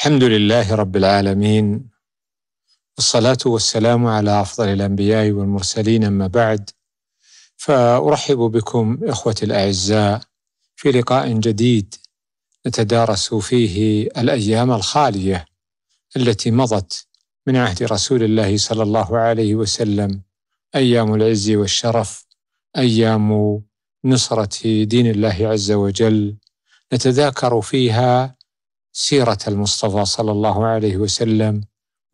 الحمد لله رب العالمين والصلاة والسلام على أفضل الأنبياء والمرسلين أما بعد فأرحب بكم إخوتي الأعزاء في لقاء جديد نتدارس فيه الأيام الخالية التي مضت من عهد رسول الله صلى الله عليه وسلم أيام العز والشرف أيام نصرة دين الله عز وجل نتذاكر فيها سيرة المصطفى صلى الله عليه وسلم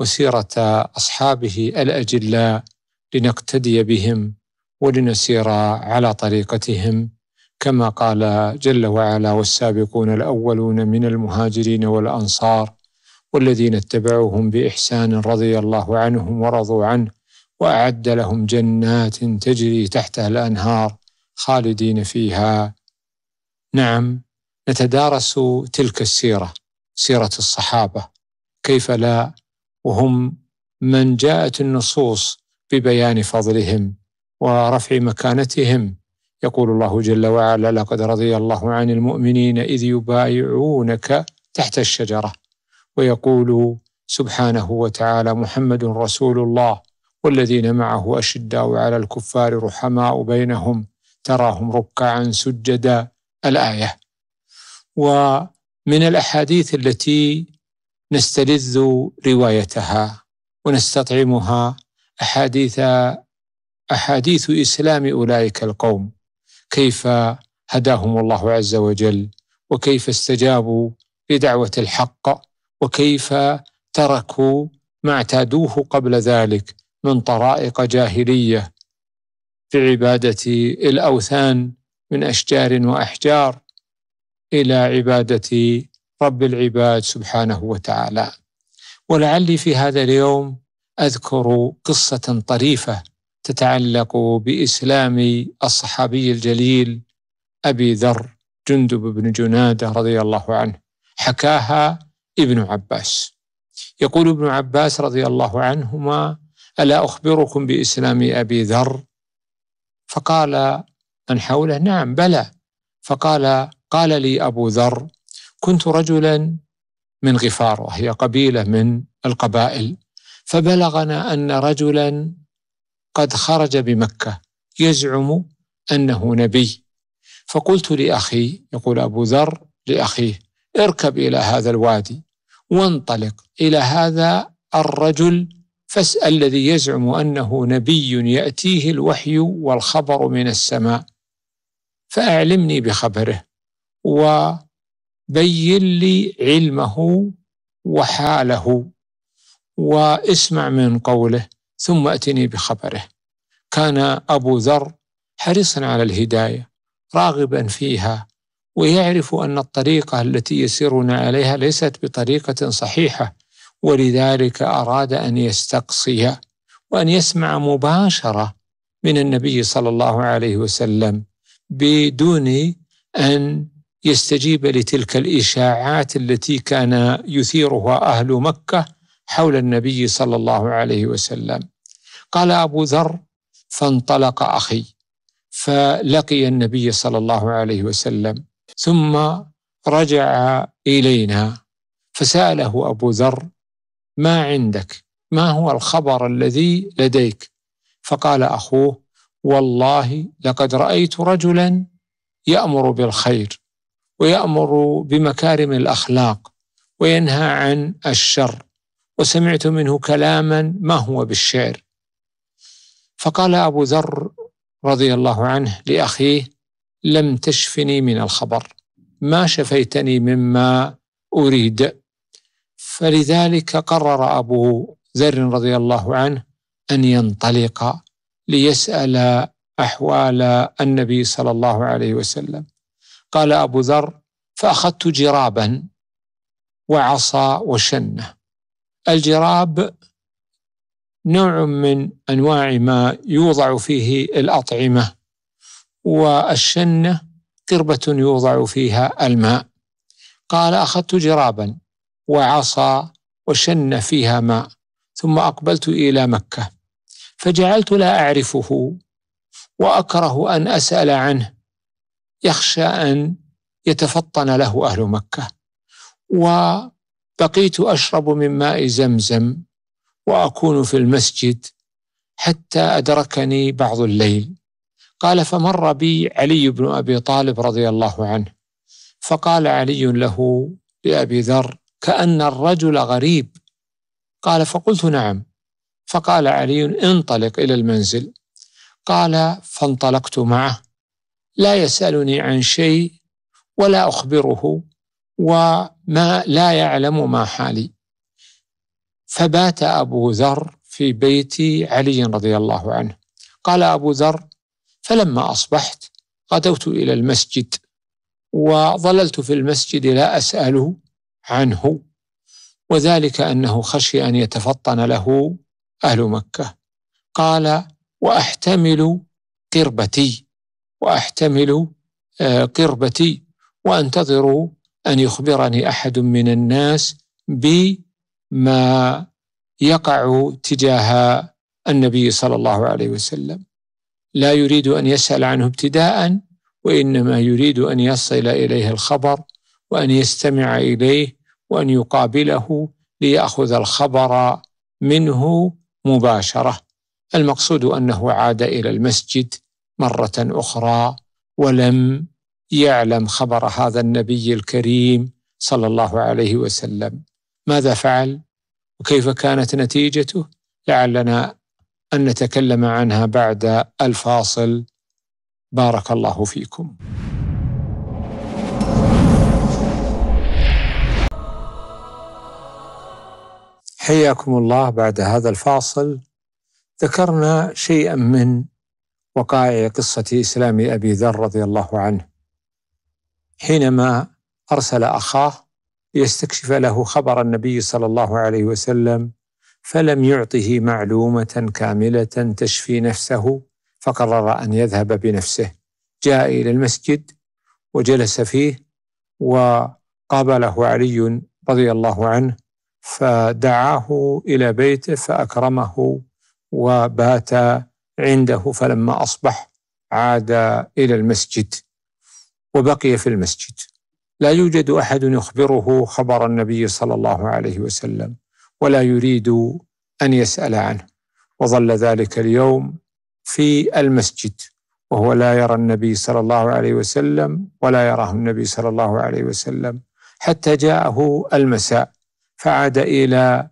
وسيرة أصحابه الأجلاء لنقتدي بهم ولنسير على طريقتهم كما قال جل وعلا والسابقون الأولون من المهاجرين والأنصار والذين اتبعوهم بإحسان رضي الله عنهم ورضوا عنه وأعد لهم جنات تجري تحتها الأنهار خالدين فيها نعم نتدارس تلك السيره سيرة الصحابة كيف لا وهم من جاءت النصوص ببيان فضلهم ورفع مكانتهم يقول الله جل وعلا لقد رضي الله عن المؤمنين إذ يبايعونك تحت الشجرة ويقول سبحانه وتعالى محمد رسول الله والذين معه أشداء على الكفار رحماء بينهم تراهم ركعا سجدا الآية و من الاحاديث التي نستلذ روايتها ونستطعمها احاديث احاديث اسلام اولئك القوم كيف هداهم الله عز وجل وكيف استجابوا لدعوه الحق وكيف تركوا ما اعتادوه قبل ذلك من طرائق جاهليه في عباده الاوثان من اشجار واحجار الى عباده رب العباد سبحانه وتعالى ولعلي في هذا اليوم اذكر قصه طريفه تتعلق باسلام الصحابي الجليل ابي ذر جندب بن جناده رضي الله عنه حكاها ابن عباس يقول ابن عباس رضي الله عنهما الا اخبركم باسلام ابي ذر فقال من حوله نعم بلى فقال قال لي أبو ذر كنت رجلا من غفار وهي قبيلة من القبائل فبلغنا أن رجلا قد خرج بمكة يزعم أنه نبي فقلت لأخي يقول أبو ذر لأخيه اركب إلى هذا الوادي وانطلق إلى هذا الرجل فاسأل الذي يزعم أنه نبي يأتيه الوحي والخبر من السماء فأعلمني بخبره وبين لي علمه وحاله واسمع من قوله ثم أتني بخبره كان أبو ذر حريصا على الهداية راغبا فيها ويعرف أن الطريقة التي يسيرون عليها ليست بطريقة صحيحة ولذلك أراد أن يستقصي وأن يسمع مباشرة من النبي صلى الله عليه وسلم بدون أن يستجيب لتلك الاشاعات التي كان يثيرها اهل مكه حول النبي صلى الله عليه وسلم قال ابو ذر فانطلق اخي فلقي النبي صلى الله عليه وسلم ثم رجع الينا فساله ابو ذر ما عندك ما هو الخبر الذي لديك فقال اخوه والله لقد رايت رجلا يامر بالخير ويأمر بمكارم الأخلاق وينهى عن الشر وسمعت منه كلاما ما هو بالشعر فقال أبو ذر رضي الله عنه لأخيه لم تشفني من الخبر ما شفيتني مما أريد فلذلك قرر أبو ذر رضي الله عنه أن ينطلق ليسأل أحوال النبي صلى الله عليه وسلم قال أبو ذر فأخذت جرابا وعصا وشنة الجراب نوع من أنواع ما يوضع فيه الأطعمة والشنة قربة يوضع فيها الماء قال أخذت جرابا وعصا وشن فيها ماء ثم أقبلت إلى مكة فجعلت لا أعرفه وأكره أن أسأل عنه يخشى أن يتفطن له أهل مكة وبقيت أشرب من ماء زمزم وأكون في المسجد حتى أدركني بعض الليل قال فمر بي علي بن أبي طالب رضي الله عنه فقال علي له لأبي ذر كأن الرجل غريب قال فقلت نعم فقال علي انطلق إلى المنزل قال فانطلقت معه لا يسألني عن شيء ولا أخبره وما لا يعلم ما حالي فبات أبو ذر في بيت علي رضي الله عنه قال أبو ذر فلما أصبحت غدوت إلى المسجد وظللت في المسجد لا أسأل عنه وذلك أنه خشي أن يتفطن له أهل مكة قال وأحتمل قربتي واحتمل آه، قربتي وانتظر ان يخبرني احد من الناس بما يقع تجاه النبي صلى الله عليه وسلم لا يريد ان يسال عنه ابتداء وانما يريد ان يصل اليه الخبر وان يستمع اليه وان يقابله لياخذ الخبر منه مباشره المقصود انه عاد الى المسجد مرة أخرى ولم يعلم خبر هذا النبي الكريم صلى الله عليه وسلم ماذا فعل وكيف كانت نتيجته لعلنا أن نتكلم عنها بعد الفاصل بارك الله فيكم حياكم الله بعد هذا الفاصل ذكرنا شيئا من وقائع قصة إسلام أبي ذر رضي الله عنه حينما أرسل أخاه ليستكشف له خبر النبي صلى الله عليه وسلم فلم يعطه معلومة كاملة تشفي نفسه فقرر أن يذهب بنفسه جاء إلى المسجد وجلس فيه وقابله علي رضي الله عنه فدعاه إلى بيته فأكرمه وبات عنده فلما أصبح عاد إلى المسجد وبقي في المسجد لا يوجد أحد يخبره خبر النبي صلى الله عليه وسلم ولا يريد أن يسأل عنه وظل ذلك اليوم في المسجد وهو لا يرى النبي صلى الله عليه وسلم ولا يراه النبي صلى الله عليه وسلم حتى جاءه المساء فعاد إلى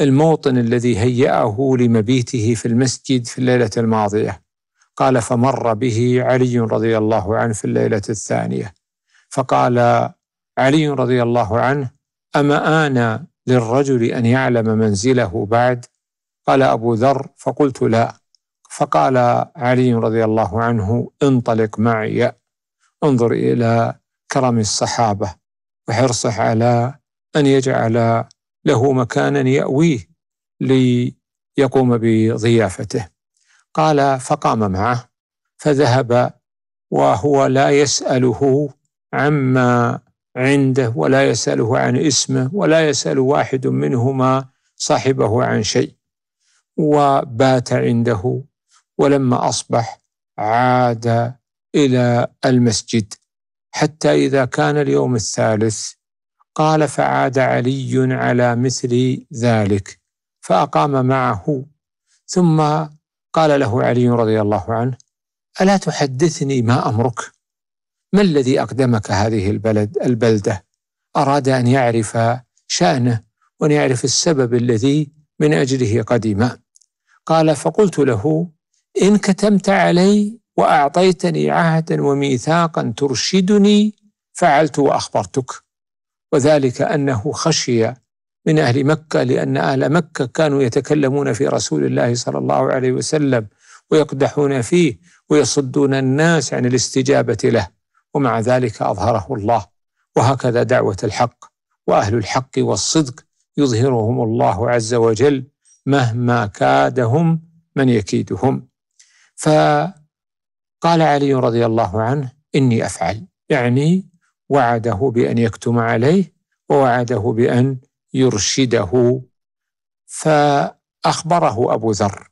الموطن الذي هيأه لمبيته في المسجد في الليلة الماضية قال فمر به علي رضي الله عنه في الليلة الثانية فقال علي رضي الله عنه أما آن للرجل أن يعلم منزله بعد قال أبو ذر فقلت لا فقال علي رضي الله عنه انطلق معي انظر إلى كرم الصحابة وحرصه على أن يجعل له مكانا يأويه ليقوم بضيافته قال فقام معه فذهب وهو لا يسأله عما عنده ولا يسأله عن اسمه ولا يسأل واحد منهما صاحبه عن شيء وبات عنده ولما أصبح عاد إلى المسجد حتى إذا كان اليوم الثالث قال فعاد علي على مثل ذلك فأقام معه ثم قال له علي رضي الله عنه ألا تحدثني ما أمرك ما الذي أقدمك هذه البلد البلدة أراد أن يعرف شأنه وأن يعرف السبب الذي من أجله قدم قال فقلت له إن كتمت علي وأعطيتني عهدا وميثاقا ترشدني فعلت وأخبرتك وذلك أنه خشي من أهل مكة لأن أهل مكة كانوا يتكلمون في رسول الله صلى الله عليه وسلم ويقدحون فيه ويصدون الناس عن الاستجابة له ومع ذلك أظهره الله وهكذا دعوة الحق وأهل الحق والصدق يظهرهم الله عز وجل مهما كادهم من يكيدهم فقال علي رضي الله عنه إني أفعل يعني وعده بأن يكتم عليه ووعده بأن يرشده فأخبره أبو ذر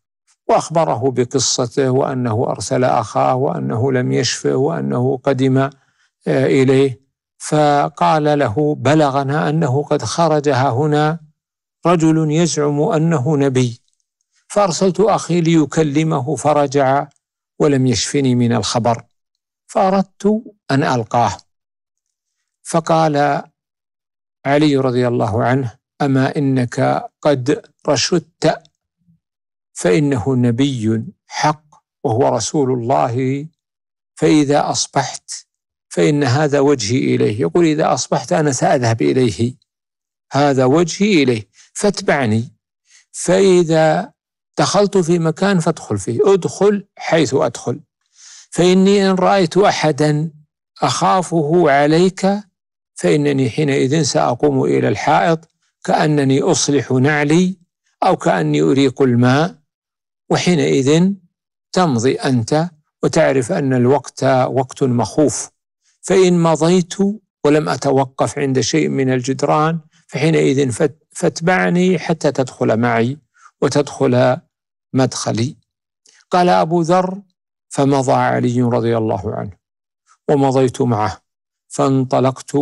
وأخبره بقصته وأنه أرسل أخاه وأنه لم يشفه وأنه قدم آه، إليه فقال له بلغنا أنه قد خرج هنا رجل يزعم أنه نبي فأرسلت أخي ليكلمه فرجع ولم يشفني من الخبر فأردت أن ألقاه فقال علي رضي الله عنه أما إنك قد رشدت فإنه نبي حق وهو رسول الله فإذا أصبحت فإن هذا وجهي إليه يقول إذا أصبحت أنا سأذهب إليه هذا وجهي إليه فاتبعني فإذا دخلت في مكان فادخل فيه ادخل حيث أدخل فإني إن رأيت أحدا أخافه عليك فإنني حينئذ سأقوم إلى الحائط كأنني أصلح نعلي أو كأني أريق الماء وحينئذ تمضي أنت وتعرف أن الوقت وقت مخوف فإن مضيت ولم أتوقف عند شيء من الجدران فحينئذ فاتبعني حتى تدخل معي وتدخل مدخلي قال أبو ذر فمضى علي رضي الله عنه ومضيت معه فانطلقت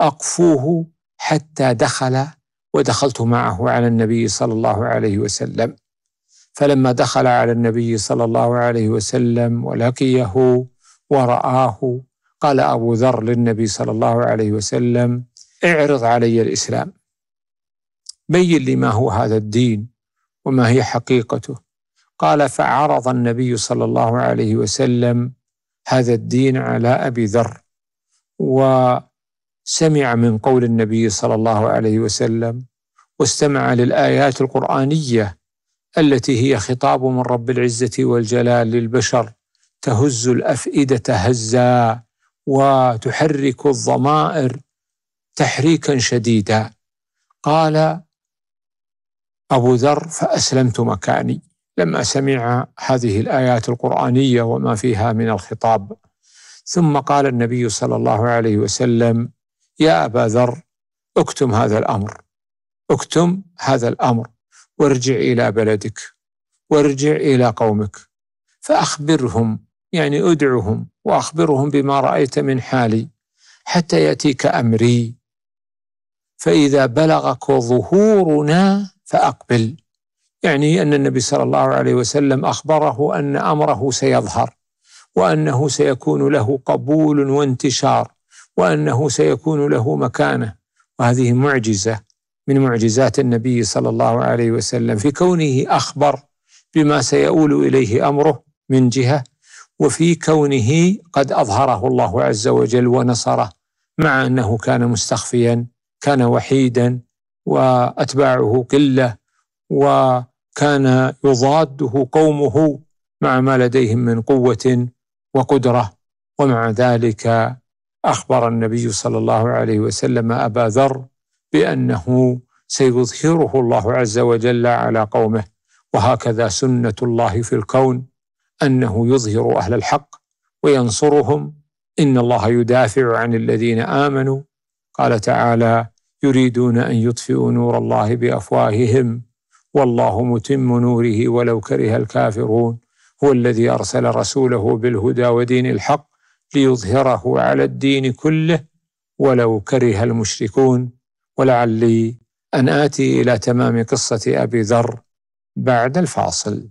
أقفوه حتى دخل ودخلت معه على النبي صلى الله عليه وسلم فلما دخل على النبي صلى الله عليه وسلم ولقيه ورآه قال أبو ذر للنبي صلى الله عليه وسلم اعرض علي الإسلام بين لي ما هو هذا الدين وما هي حقيقته قال فعرض النبي صلى الله عليه وسلم هذا الدين على أبي ذر و سمع من قول النبي صلى الله عليه وسلم واستمع للايات القرانيه التي هي خطاب من رب العزه والجلال للبشر تهز الافئده هزا وتحرك الضمائر تحريكا شديدا قال ابو ذر فاسلمت مكاني لما سمع هذه الايات القرانيه وما فيها من الخطاب ثم قال النبي صلى الله عليه وسلم يا أبا ذر اكتم هذا الأمر اكتم هذا الأمر وارجع إلى بلدك وارجع إلى قومك فأخبرهم يعني أدعهم وأخبرهم بما رأيت من حالي حتى يأتيك أمري فإذا بلغك ظهورنا فأقبل يعني أن النبي صلى الله عليه وسلم أخبره أن أمره سيظهر وأنه سيكون له قبول وانتشار وأنه سيكون له مكانة وهذه معجزة من معجزات النبي صلى الله عليه وسلم في كونه أخبر بما سيؤول إليه أمره من جهة وفي كونه قد أظهره الله عز وجل ونصره مع أنه كان مستخفيا كان وحيدا وأتباعه قلة وكان يضاده قومه مع ما لديهم من قوة وقدرة ومع ذلك أخبر النبي صلى الله عليه وسلم أبا ذر بأنه سيظهره الله عز وجل على قومه وهكذا سنة الله في الكون أنه يظهر أهل الحق وينصرهم إن الله يدافع عن الذين آمنوا قال تعالى يريدون أن يطفئوا نور الله بأفواههم والله متم نوره ولو كره الكافرون هو الذي أرسل رسوله بالهدى ودين الحق ليظهره على الدين كله ولو كره المشركون ولعلي ان اتي الى تمام قصه ابي ذر بعد الفاصل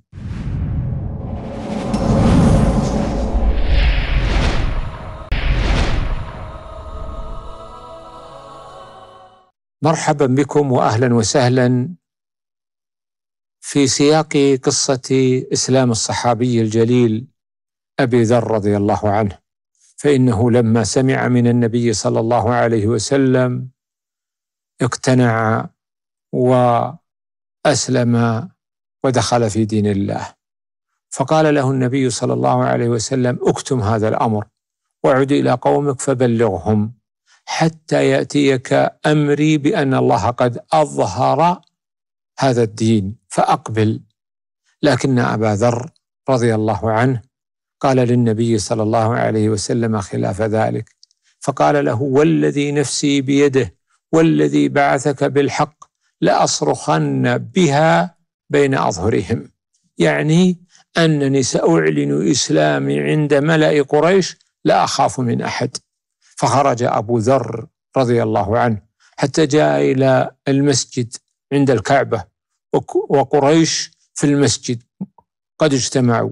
مرحبا بكم واهلا وسهلا في سياق قصه اسلام الصحابي الجليل ابي ذر رضي الله عنه فانه لما سمع من النبي صلى الله عليه وسلم اقتنع واسلم ودخل في دين الله فقال له النبي صلى الله عليه وسلم اكتم هذا الامر وعد الى قومك فبلغهم حتى ياتيك امري بان الله قد اظهر هذا الدين فاقبل لكن ابا ذر رضي الله عنه قال للنبي صلى الله عليه وسلم خلاف ذلك فقال له والذي نفسي بيده والذي بعثك بالحق لاصرخن بها بين اظهرهم يعني انني ساعلن اسلامي عند ملا قريش لا اخاف من احد فخرج ابو ذر رضي الله عنه حتى جاء الى المسجد عند الكعبه وقريش في المسجد قد اجتمعوا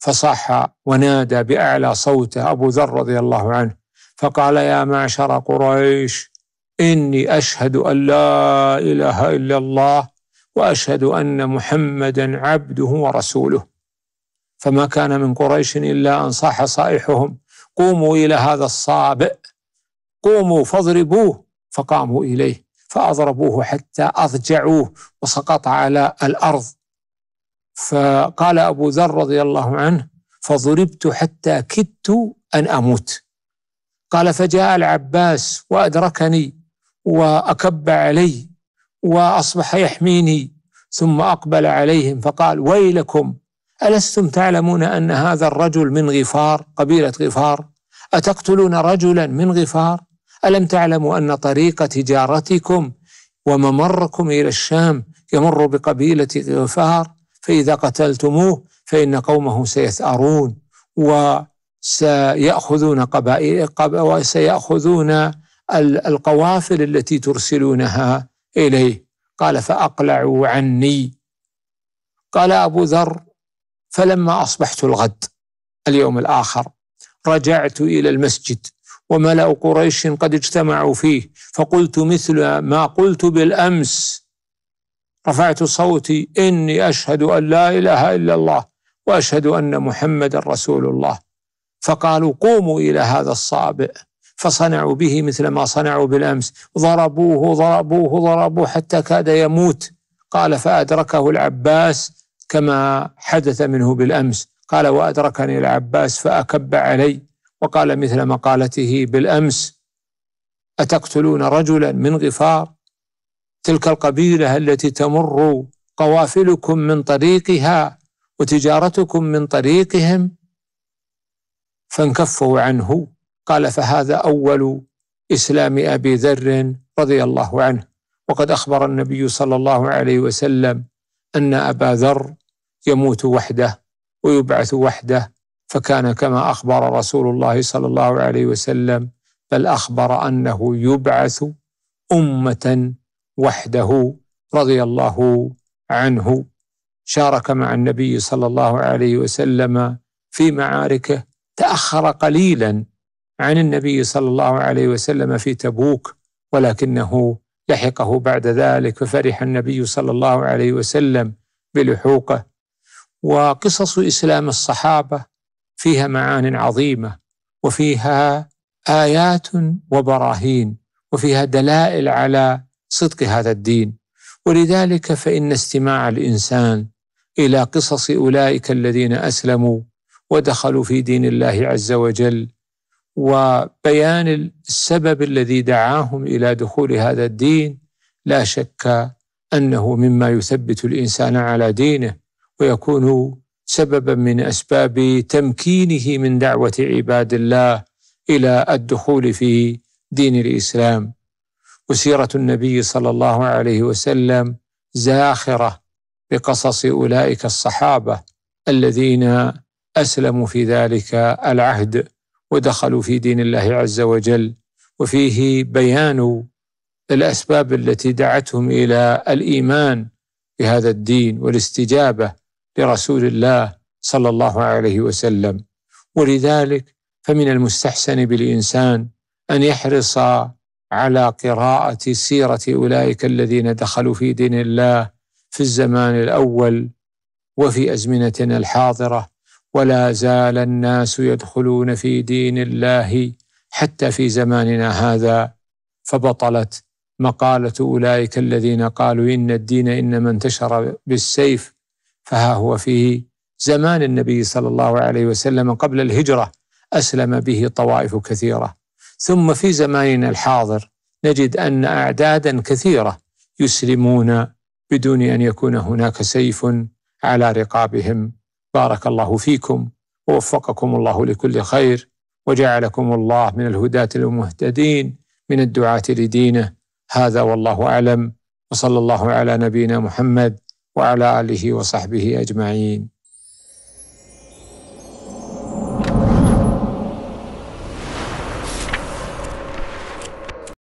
فصح ونادى باعلى صوته ابو ذر رضي الله عنه فقال يا معشر قريش اني اشهد ان لا اله الا الله واشهد ان محمدا عبده ورسوله فما كان من قريش الا ان صاح صائحهم قوموا الى هذا الصابئ قوموا فاضربوه فقاموا اليه فاضربوه حتى اضجعوه وسقط على الارض فقال أبو ذر رضي الله عنه فضربت حتى كدت أن أموت قال فجاء العباس وأدركني وأكب علي وأصبح يحميني ثم أقبل عليهم فقال ويلكم ألستم تعلمون أن هذا الرجل من غفار قبيلة غفار أتقتلون رجلا من غفار ألم تعلموا أن طريق تجارتكم وممركم إلى الشام يمر بقبيلة غفار فإذا قتلتموه فإن قومه سيثأرون وسيأخذون قبائل وسيأخذون القوافل التي ترسلونها إليه قال فأقلعوا عني قال أبو ذر فلما أصبحت الغد اليوم الآخر رجعت إلى المسجد وملأ قريش قد اجتمعوا فيه فقلت مثل ما قلت بالأمس رفعت صوتي إني أشهد أن لا إله إلا الله وأشهد أن محمدا رسول الله فقالوا قوموا إلى هذا الصابئ فصنعوا به مثل ما صنعوا بالأمس ضربوه ضربوه ضربوه حتى كاد يموت قال فأدركه العباس كما حدث منه بالأمس قال وأدركني العباس فأكب علي وقال مثل مقالته بالأمس أتقتلون رجلا من غفار تلك القبيلة التي تمر قوافلكم من طريقها وتجارتكم من طريقهم فانكفوا عنه قال فهذا أول إسلام أبي ذر رضي الله عنه وقد أخبر النبي صلى الله عليه وسلم أن أبا ذر يموت وحده ويبعث وحده فكان كما أخبر رسول الله صلى الله عليه وسلم بل أخبر أنه يبعث أمة وحده رضي الله عنه شارك مع النبي صلى الله عليه وسلم في معاركه تاخر قليلا عن النبي صلى الله عليه وسلم في تبوك ولكنه لحقه بعد ذلك ففرح النبي صلى الله عليه وسلم بلحوقه وقصص اسلام الصحابه فيها معان عظيمه وفيها ايات وبراهين وفيها دلائل على صدق هذا الدين ولذلك فإن استماع الإنسان إلى قصص أولئك الذين أسلموا ودخلوا في دين الله عز وجل وبيان السبب الذي دعاهم الى دخول هذا الدين لا شك انه مما يثبت الانسان على دينه ويكون سببا من اسباب تمكينه من دعوه عباد الله الى الدخول في دين الاسلام وسيرة النبي صلى الله عليه وسلم زاخرة بقصص أولئك الصحابة الذين أسلموا في ذلك العهد ودخلوا في دين الله عز وجل وفيه بيان الأسباب التي دعتهم إلى الإيمان بهذا الدين والاستجابة لرسول الله صلى الله عليه وسلم ولذلك فمن المستحسن بالإنسان أن يحرص على قراءة سيرة أولئك الذين دخلوا في دين الله في الزمان الأول وفي أزمنتنا الحاضرة ولا زال الناس يدخلون في دين الله حتى في زماننا هذا فبطلت مقالة أولئك الذين قالوا إن الدين إنما انتشر بالسيف فها هو في زمان النبي صلى الله عليه وسلم قبل الهجرة أسلم به طوائف كثيرة ثم في زماننا الحاضر نجد ان اعدادا كثيره يسلمون بدون ان يكون هناك سيف على رقابهم بارك الله فيكم ووفقكم الله لكل خير وجعلكم الله من الهداة المهتدين من الدعاة لدينه هذا والله اعلم وصلى الله على نبينا محمد وعلى اله وصحبه اجمعين